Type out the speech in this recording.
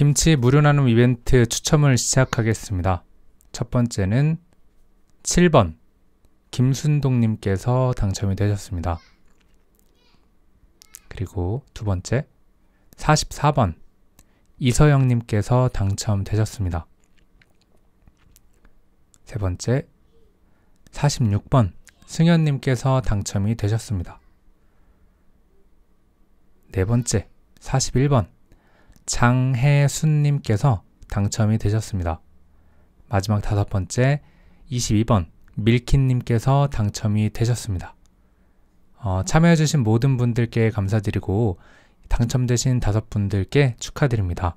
김치 무료 나눔 이벤트 추첨을 시작하겠습니다. 첫 번째는 7번 김순동님께서 당첨이 되셨습니다. 그리고 두 번째 44번 이서영님께서 당첨되셨습니다. 세 번째 46번 승현님께서 당첨이 되셨습니다. 네 번째 41번 장혜순님께서 당첨이 되셨습니다. 마지막 다섯 번째 22번 밀킨님께서 당첨이 되셨습니다. 어, 참여해주신 모든 분들께 감사드리고 당첨되신 다섯 분들께 축하드립니다.